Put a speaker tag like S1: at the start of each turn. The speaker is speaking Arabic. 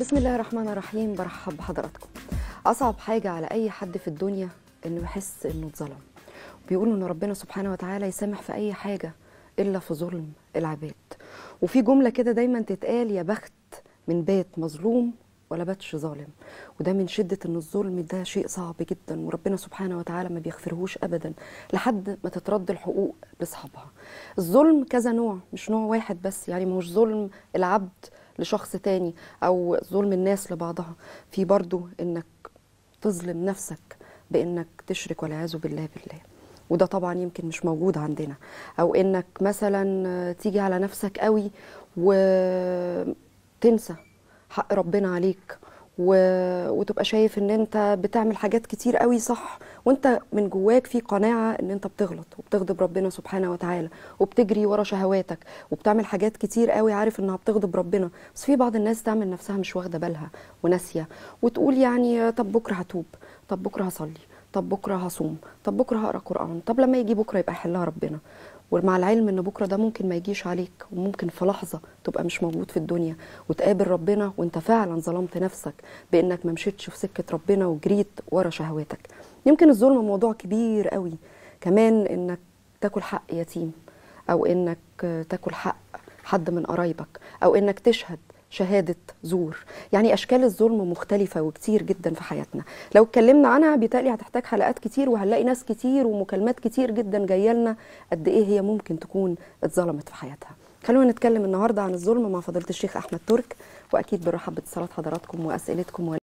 S1: بسم الله الرحمن الرحيم برحب بحضراتكم أصعب حاجة على أي حد في الدنيا إنه يحس إنه اتظلم بيقولوا إن ربنا سبحانه وتعالى يسامح في أي حاجة إلا في ظلم العباد وفي جملة كده دايما تتقال يا بخت من بيت مظلوم ولا باتش ظالم وده من شدة ان الظلم ده شيء صعب جدا وربنا سبحانه وتعالى ما بيغفرهوش ابدا لحد ما تترد الحقوق لاصحابها الظلم كذا نوع مش نوع واحد بس يعني مش ظلم العبد لشخص تاني او ظلم الناس لبعضها في برضو انك تظلم نفسك بانك تشرك والعياذ بالله بالله وده طبعا يمكن مش موجود عندنا او انك مثلا تيجي على نفسك قوي وتنسى حق ربنا عليك و... وتبقى شايف ان انت بتعمل حاجات كتير قوي صح وانت من جواك في قناعه ان انت بتغلط وبتغضب ربنا سبحانه وتعالى وبتجري ورا شهواتك وبتعمل حاجات كتير قوي عارف انها بتغضب ربنا بس في بعض الناس تعمل نفسها مش واخده بالها وناسيه وتقول يعني طب بكره هتوب طب بكره هصلي طب بكره هصوم طب بكره هقرا قران طب لما يجي بكره يبقى يحلها ربنا ومع العلم ان بكره ده ممكن ما يجيش عليك وممكن في لحظه تبقى مش موجود في الدنيا وتقابل ربنا وانت فعلا ظلمت نفسك بانك ما مشيتش في سكه ربنا وجريت ورا شهواتك يمكن الظلم موضوع كبير قوي كمان انك تاكل حق يتيم او انك تاكل حق حد من قرايبك او انك تشهد شهادة زور يعني أشكال الظلم مختلفة وكتير جدا في حياتنا لو اتكلمنا عنها بيتهيألي هتحتاج حلقات كتير وهنلاقي ناس كتير ومكالمات كتير جدا جاية لنا قد إيه هي ممكن تكون اتظلمت في حياتها خلونا نتكلم النهاردة عن الظلم مع فضيلة الشيخ أحمد ترك وأكيد بالرحب باتصالات حضراتكم وأسئلتكم